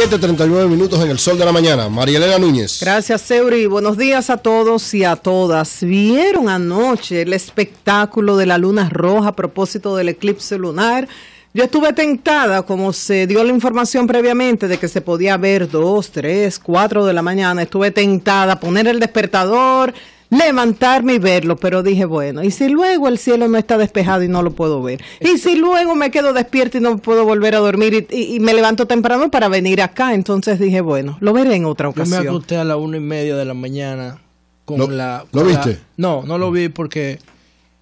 7.39 minutos en el sol de la mañana. María Elena Núñez. Gracias, Seuri. Buenos días a todos y a todas. ¿Vieron anoche el espectáculo de la luna roja a propósito del eclipse lunar? Yo estuve tentada, como se dio la información previamente de que se podía ver dos tres cuatro de la mañana, estuve tentada a poner el despertador, levantarme y verlo, pero dije, bueno, y si luego el cielo no está despejado y no lo puedo ver, y si luego me quedo despierto y no puedo volver a dormir y, me levanto temprano para venir acá, entonces dije, bueno, lo veré en otra ocasión. Yo me acosté a la una y media de la mañana con la... ¿Lo viste? no, no lo vi porque...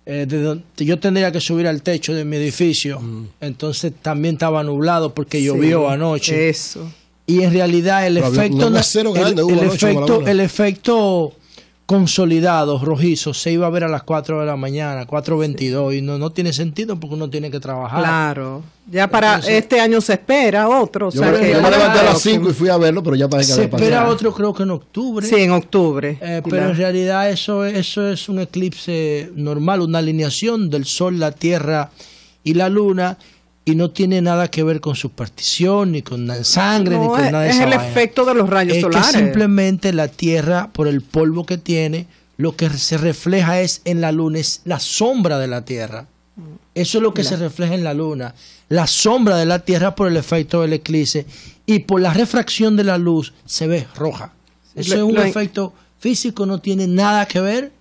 Eh, yo tendría que subir al techo de mi edificio, mm. entonces también estaba nublado porque llovió anoche. Eso. Y en realidad el efecto, el, efecto, el efecto consolidados, rojizos, se iba a ver a las 4 de la mañana, 4.22, y no, no tiene sentido porque uno tiene que trabajar. Claro, ya para este año se espera otro. Yo, me, levanté a las 5 y fui a verlo, pero ya parece que Se espera otro creo que en octubre. Sí, en octubre. Eh, pero en realidad eso, eso es un eclipse normal, una alineación del Sol, la Tierra y la Luna y no tiene nada que ver con su partición, ni con sangre, ni con nada de Es el efecto de los rayos es solares. Que simplemente la Tierra, por el polvo que tiene, lo que se refleja es en la luna, es la sombra de la Tierra. Eso es lo que se refleja en la luna, la sombra de la Tierra por el efecto del eclipse y por la refracción de la luz se ve roja. Eso es un efecto físico, no tiene nada que ver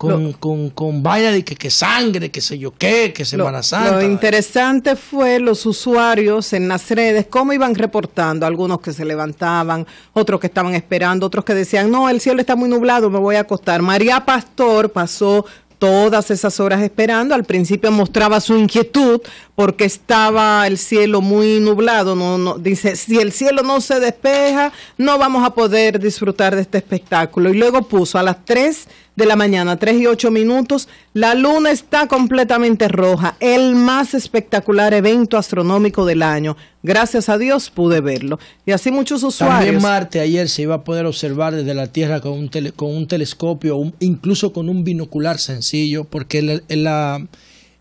con, lo, con, vaina de que, que sangre, que sé yo qué, que Semana lo, Santa. Lo interesante fue los usuarios en las redes, cómo iban reportando, algunos que se levantaban, otros que estaban esperando, otros que decían, no, el cielo está muy nublado, me voy a acostar. María Pastor pasó todas esas horas esperando. Al principio mostraba su inquietud porque estaba el cielo muy nublado. No, no, dice, si el cielo no se despeja, no vamos a poder disfrutar de este espectáculo. Y luego puso a las 3 de la mañana, 3 y 8 minutos. La luna está completamente roja, el más espectacular evento astronómico del año. Gracias a Dios pude verlo. Y así muchos usuarios. También Marte ayer se iba a poder observar desde la Tierra con un, telescopio, incluso con un binocular sencillo, porque ah,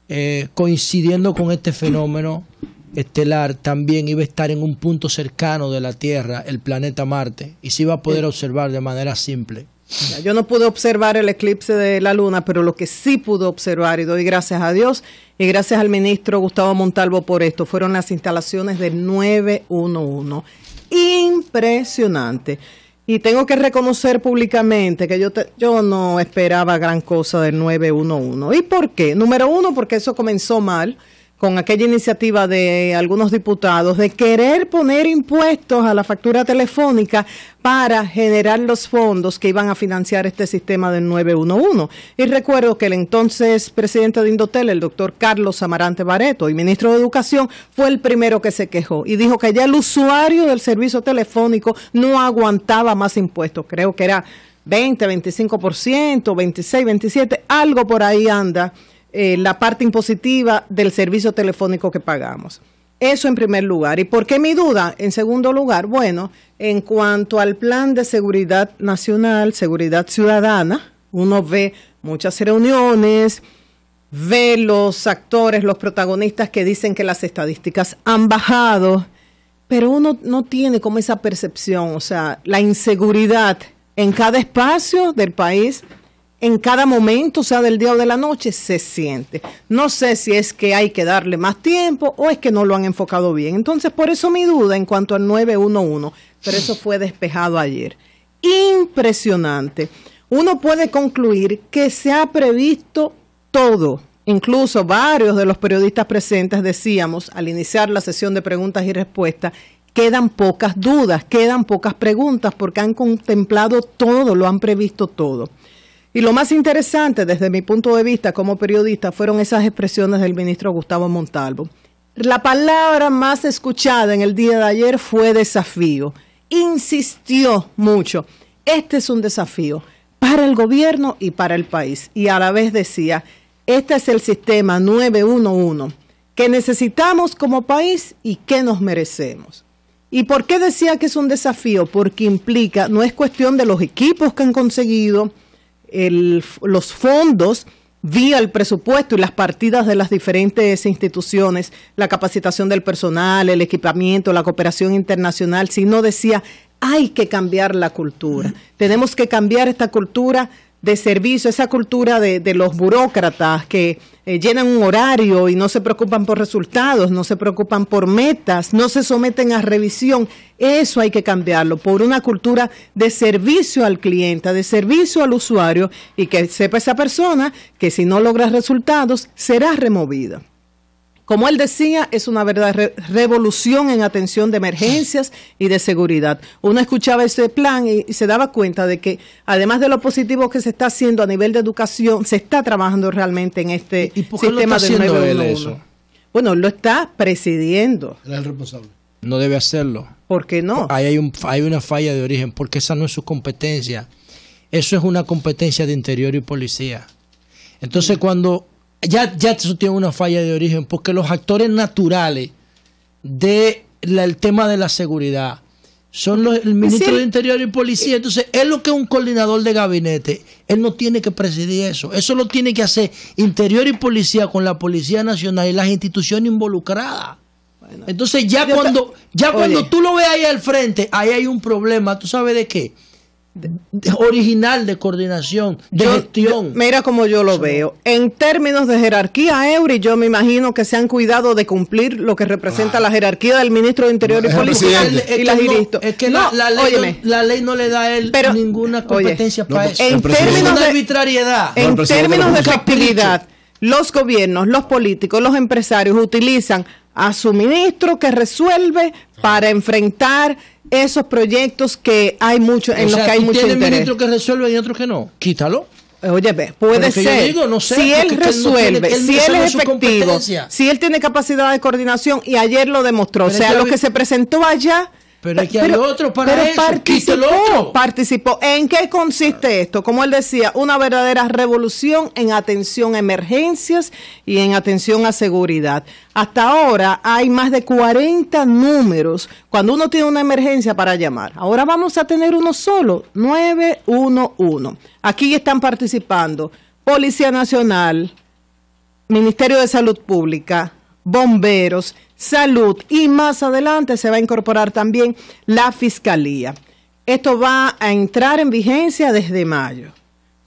eh, coincidiendo con este fenómeno estelar también iba a estar en un punto cercano de la Tierra, el planeta Marte, y se iba a poder eh, observar de manera simple. Yo no pude observar el eclipse de la luna, pero lo que sí pude observar, y doy gracias a Dios y gracias al ministro Gustavo Montalvo por esto, fueron las instalaciones del 911. Impresionante. Y tengo que reconocer públicamente que yo, yo no esperaba gran cosa del 911. ¿Y por qué? Número uno, porque eso comenzó mal con aquella iniciativa de algunos diputados de querer poner impuestos a la factura telefónica para generar los fondos que iban a financiar este sistema del 911. Y recuerdo que el entonces presidente de Indotel, el doctor Carlos Amarante Bareto, y ministro de Educación, fue el primero que se quejó y dijo que ya el usuario del servicio telefónico no aguantaba más impuestos. Creo que era 20, 25%, 26, 27, algo por ahí anda eh, la parte impositiva del servicio telefónico que pagamos. Eso en primer lugar. ¿Y por qué mi duda? En segundo lugar, bueno, en cuanto al plan de seguridad nacional, seguridad ciudadana, uno ve muchas reuniones, ve los actores, los protagonistas que dicen que las estadísticas han bajado, pero uno no tiene como esa percepción, o sea, la inseguridad en cada espacio del país en cada momento, sea del día o de la noche, se siente. No sé si es que hay que darle más tiempo o es que no lo han enfocado bien. Entonces, por eso mi duda en cuanto al 911, pero eso fue despejado ayer. Impresionante. Uno puede concluir que se ha previsto todo. Incluso varios de los periodistas presentes decíamos al iniciar la sesión de preguntas y respuestas quedan pocas dudas, quedan pocas preguntas porque han contemplado todo, lo han previsto todo. Y lo más interesante desde mi punto de vista como periodista fueron esas expresiones del ministro Gustavo Montalvo. La palabra más escuchada en el día de ayer fue desafío. Insistió mucho. Este es un desafío para el gobierno y para el país. Y a la vez decía, este es el sistema 911 que necesitamos como país y que nos merecemos. ¿Y por qué decía que es un desafío? Porque implica, no es cuestión de los equipos que han conseguido, los fondos vía el presupuesto y las partidas de las diferentes instituciones, la capacitación del personal, el equipamiento, la cooperación internacional, si no decía, hay que cambiar la cultura, mm. tenemos que cambiar esta cultura de servicio, esa cultura de, de los burócratas que eh, llenan un horario y no se preocupan por resultados, no se preocupan por metas, no se someten a revisión. Eso hay que cambiarlo por una cultura de servicio al cliente, de servicio al usuario y que sepa esa persona que si no logra resultados será removida. Como él decía, es una verdadera revolución en atención de emergencias y de seguridad. Uno escuchaba ese plan y, se daba cuenta de que, además de lo positivo que se está haciendo a nivel de educación, se está trabajando realmente en este qué sistema lo está eso? Bueno, lo está presidiendo. el responsable. No debe hacerlo. ¿Por qué no? hay, un, hay una falla de origen, porque esa no es su competencia. Eso es una competencia de interior y policía. Entonces, mm. cuando ya, ya eso tiene una falla de origen, porque los actores naturales del tema de la seguridad son los, el ministro de Interior y Policía. Entonces, es lo que es un coordinador de gabinete. Él no tiene que presidir eso. Eso lo tiene que hacer Interior y Policía con la Policía Nacional y las instituciones involucradas. Entonces, ya cuando, ya cuando tú lo ves ahí al frente, ahí hay un problema. ¿Tú sabes de qué? original de coordinación, de gestión. Mira como yo lo veo. En términos de jerarquía, Eury, yo me imagino que se han cuidado de cumplir lo que representa la jerarquía del ministro de Interior y policía y Es que no, la, ley no, la, ley no, le da a él ninguna competencia para eso. En términos de arbitrariedad, en términos de los gobiernos, los políticos, los empresarios utilizan a su ministro que resuelve para enfrentar esos proyectos que hay mucho, en los que hay mucho interés. ministros que resuelven y otros que no. Quítalo. Eh, oye, puede ser. si él resuelve, si él es efectivo, si él tiene capacidad de coordinación y ayer lo demostró. o sea, lo que se presentó allá pero hay otro para Participó, otro. participó. ¿En qué consiste esto? Como él decía, una verdadera revolución en atención a emergencias y en atención a seguridad. Hasta ahora hay más de 40 números cuando uno tiene una emergencia para llamar. Ahora vamos a tener uno solo, 911. Aquí están participando Policía Nacional, Ministerio de Salud Pública, bomberos, Salud y más adelante se va a incorporar también la Fiscalía. Esto va a entrar en vigencia desde mayo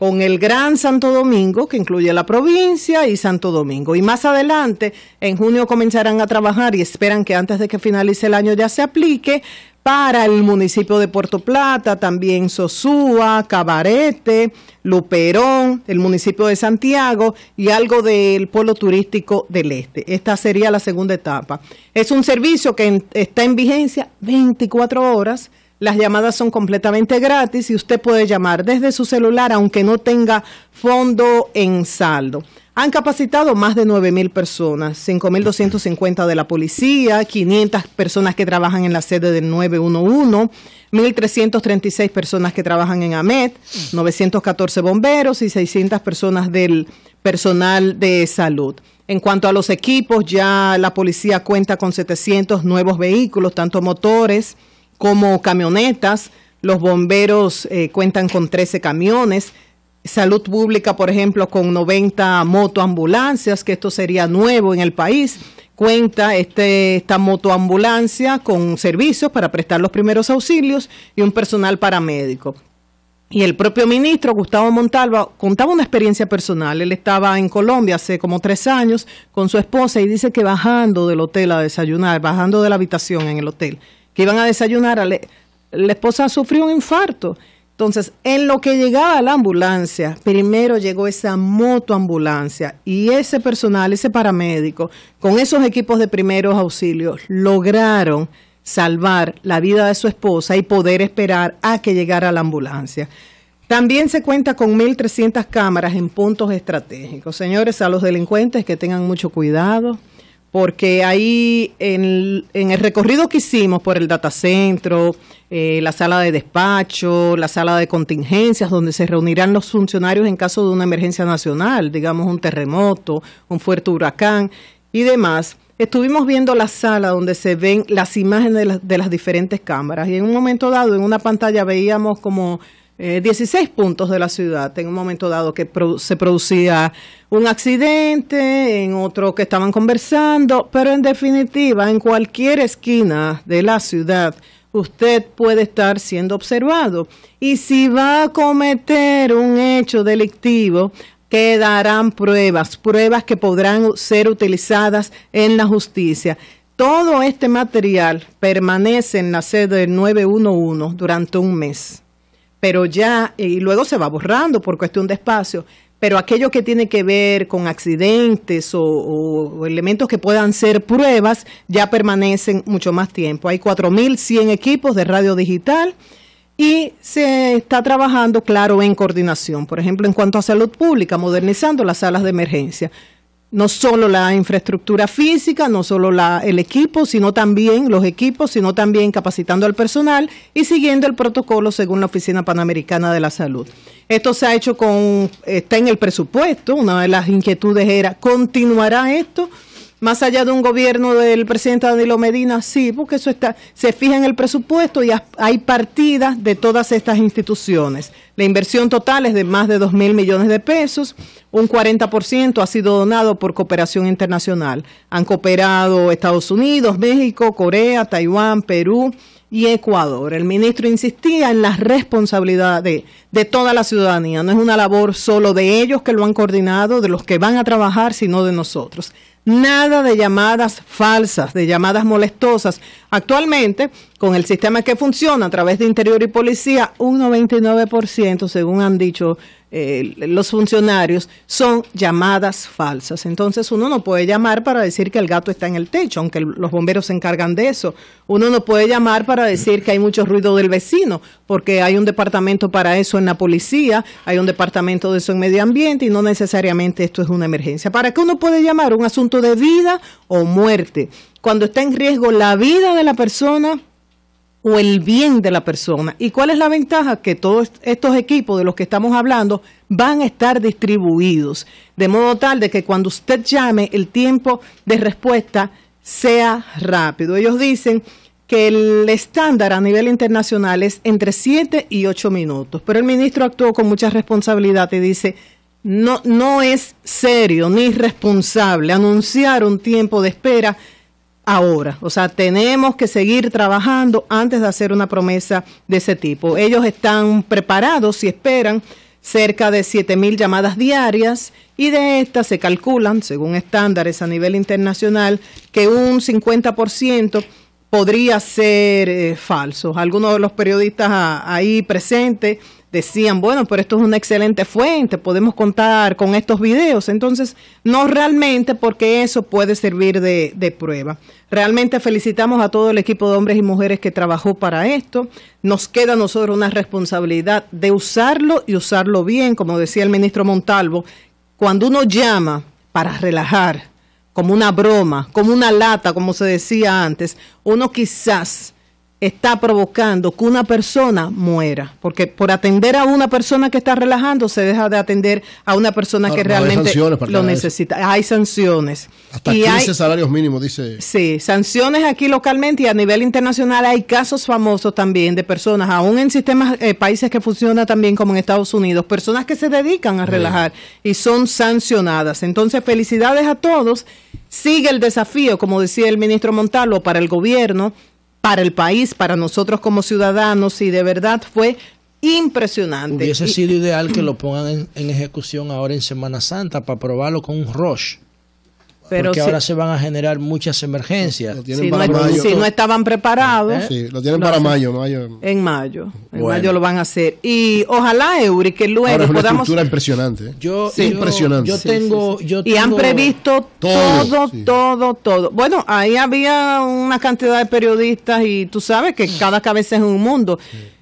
con el Gran Santo Domingo, que incluye la provincia y Santo Domingo. Y más adelante, en junio comenzarán a trabajar y esperan que antes de que finalice el año ya se aplique para el municipio de Puerto Plata, también Sosúa, Cabarete, Luperón, el municipio de Santiago y algo del pueblo turístico del este. Esta sería la segunda etapa. Es un servicio que está en vigencia 24 horas las llamadas son completamente gratis y usted puede llamar desde su celular aunque no tenga fondo en saldo. Han capacitado más de 9.000 personas, 5.250 de la policía, 500 personas que trabajan en la sede del 911, 1.336 personas que trabajan en AMET, 914 bomberos y 600 personas del personal de salud. En cuanto a los equipos, ya la policía cuenta con 700 nuevos vehículos, tanto motores, como camionetas, los bomberos eh, cuentan con 13 camiones, salud pública, por ejemplo, con 90 motoambulancias, que esto sería nuevo en el país. Cuenta este, esta motoambulancia con servicios para prestar los primeros auxilios y un personal paramédico. Y el propio ministro Gustavo Montalva contaba una experiencia personal. Él estaba en Colombia hace como tres años con su esposa y dice que bajando del hotel a desayunar, bajando de la habitación en el hotel, que iban a desayunar, la esposa sufrió un infarto. Entonces, en lo que llegaba la ambulancia, primero llegó esa motoambulancia y ese personal, ese paramédico, con esos equipos de primeros auxilios, lograron salvar la vida de su esposa y poder esperar a que llegara la ambulancia. También se cuenta con 1.300 cámaras en puntos estratégicos. Señores, a los delincuentes que tengan mucho cuidado porque ahí en, el recorrido que hicimos por el datacentro, eh, la sala de despacho, la sala de contingencias, donde se reunirán los funcionarios en caso de una emergencia nacional, digamos un terremoto, un fuerte huracán y demás, estuvimos viendo la sala donde se ven las imágenes de las diferentes cámaras y en un momento dado en una pantalla veíamos como eh, 16 puntos de la ciudad en un momento dado que se producía un accidente, en otro que estaban conversando, pero en definitiva, en cualquier esquina de la ciudad, usted puede estar siendo observado. Y si va a cometer un hecho delictivo, quedarán pruebas, pruebas que podrán ser utilizadas en la justicia. Todo este material permanece en la sede del 911 durante un mes pero ya, eh, y luego se va borrando por cuestión de espacio, pero aquello que tiene que ver con accidentes o, elementos que puedan ser pruebas ya permanecen mucho más tiempo. Hay 4.100 equipos de radio digital y se está trabajando, claro, en coordinación, por ejemplo, en cuanto a salud pública, modernizando las salas de emergencia no solo la infraestructura física, no solo la, el equipo, sino también los equipos, sino también capacitando al personal y siguiendo el protocolo según la Oficina Panamericana de la Salud. Esto se ha hecho con, está en el presupuesto, una de las inquietudes era, ¿continuará esto? más allá de un gobierno del presidente Danilo Medina, sí, porque eso está, se fija en el presupuesto y hay partidas de todas estas instituciones. La inversión total es de más de 2 mil millones de pesos, un 40% ha sido donado por cooperación internacional. Han cooperado Estados Unidos, México, Corea, Taiwán, Perú y Ecuador. El ministro insistía en la responsabilidad de, de, toda la ciudadanía. No es una labor solo de ellos que lo han coordinado, de los que van a trabajar, sino de nosotros. Nada de llamadas falsas, de llamadas molestosas. Actualmente, con el sistema que funciona a través de Interior y Policía, un 99%, según han dicho eh, los funcionarios son llamadas falsas. Entonces uno no puede llamar para decir que el gato está en el techo, aunque los bomberos se encargan de eso. Uno no puede llamar para decir que hay mucho ruido del vecino, porque hay un departamento para eso en la policía, hay un departamento de eso en medio ambiente y no necesariamente esto es una emergencia. ¿Para qué uno puede llamar un asunto de vida o muerte? Cuando está en riesgo la vida de la persona, o el bien de la persona. ¿Y cuál es la ventaja? Que todos estos equipos de los que estamos hablando van a estar distribuidos, de modo tal de que cuando usted llame el tiempo de respuesta sea rápido. Ellos dicen que el estándar a nivel internacional es entre 7 y 8 minutos, pero el ministro actuó con mucha responsabilidad y dice, no, no es serio ni responsable anunciar un tiempo de espera ahora. O sea, tenemos que seguir trabajando antes de hacer una promesa de ese tipo. Ellos están preparados y esperan cerca de mil llamadas diarias y de estas se calculan, según estándares a nivel internacional, que un 50% podría ser eh, falso. Algunos de los periodistas ahí presentes decían, bueno, pero esto es una excelente fuente, podemos contar con estos videos. Entonces, no realmente porque eso puede servir de, prueba. Realmente felicitamos a todo el equipo de hombres y mujeres que trabajó para esto. Nos queda a nosotros una responsabilidad de usarlo y usarlo bien, como decía el ministro Montalvo, cuando uno llama para relajar, como una broma, como una lata, como se decía antes, uno quizás está provocando que una persona muera, porque por atender a una persona que está relajando se deja de atender a una persona que realmente lo necesita. Hay sanciones. Hasta y salarios mínimos, dice. Sí, sanciones aquí localmente y a nivel internacional hay casos famosos también de personas, aún en sistemas, eh, países que funcionan también como en Estados Unidos, personas que se dedican a relajar y son sancionadas. Entonces, felicidades a todos. Sigue el desafío, como decía el ministro Montalvo, para el gobierno para el país, para nosotros como ciudadanos y de verdad fue impresionante. Hubiese sido ideal que lo pongan en, en ejecución ahora en Semana Santa para probarlo con un rush porque ahora se van a generar muchas emergencias. si, no, estaban preparados. Sí, lo tienen para mayo, En mayo. En mayo lo van a hacer. Y ojalá, Eury, que luego ahora es una Estructura impresionante. ¿eh? Yo, impresionante. Yo, tengo, yo, Y han previsto todo, todo, todo. Bueno, ahí había una cantidad de periodistas y tú sabes que cada cabeza es un mundo.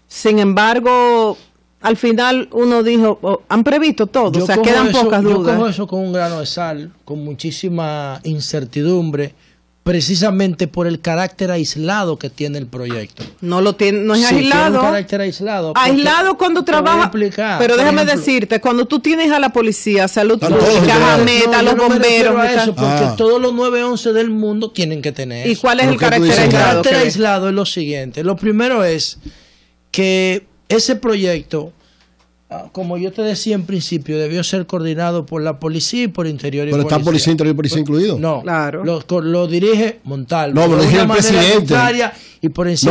Sin embargo, al final uno dijo, oh, han previsto todo, o sea, quedan pocas dudas. Yo cojo eso con un grano de sal, con muchísima incertidumbre, precisamente por el carácter aislado que tiene el proyecto. No lo tiene, no es aislado. Tiene un carácter aislado. Aislado cuando trabaja. pero déjame decirte, cuando tú tienes a la policía, salud pública, a los bomberos, eso porque ah. todos los 911 del mundo tienen que tener. ¿Y cuál es el carácter aislado? El carácter aislado es lo siguiente. Lo primero es que ese proyecto, ah, como yo te decía en principio, debió ser coordinado por la policía y por interior y Pero está policía, interior y policía incluido. No, claro. Lo, lo dirige Montalvo. No, lo dirige el presidente.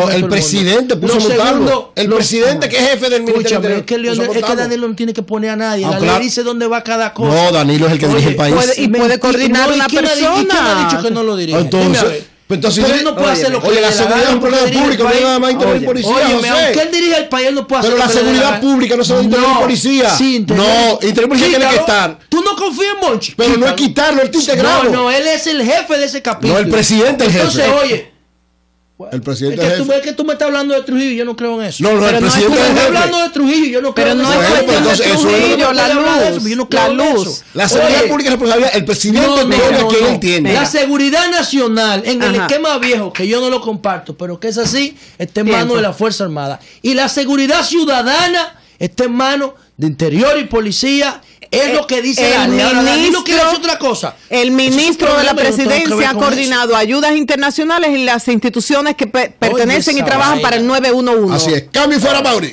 no, el presidente puso Montalvo. el presidente que es jefe del Ministerio es, que es que Danilo no tiene que poner a nadie. Danilo dice dónde va cada cosa. No, Danilo es el que dirige el país. Puede, y puede coordinar una persona. dicho que no lo dirige? Entonces... Pero entonces pero él no puede oye, hacer lo que Oye, la seguridad es un problema público, no nada más intervenir policía. Oye, José. aunque él dirige el país, él no puede hacer Pero la seguridad pública no se va intervenir policía. Sí, no, interés policía tiene que estar. Tú no confías en Monchi. Pero no es quitarlo, él está integrado. No, no, él es el jefe de ese capítulo. No, el presidente es el jefe. Entonces, oye, el presidente es que, tú, que tú me estás hablando de Trujillo, yo no creo en eso. No, no, pero el no presidente hablando de Trujillo, yo no creo en eso. Pero no es que de Trujillo, hablando de la yo no creo la En eso. La seguridad pública es responsabilidad, el presidente no, no, que tiene. La seguridad nacional en el esquema viejo, que yo no lo comparto, pero que es así, está en manos de la Fuerza Armada. Y la seguridad ciudadana está en manos de Interior y Policía es lo que dice el la ministro, otra cosa. El ministro de la presidencia ha coordinado ayudas internacionales en las instituciones que pertenecen y trabajan para el 911. Así es. Cambio fuera, Mauri.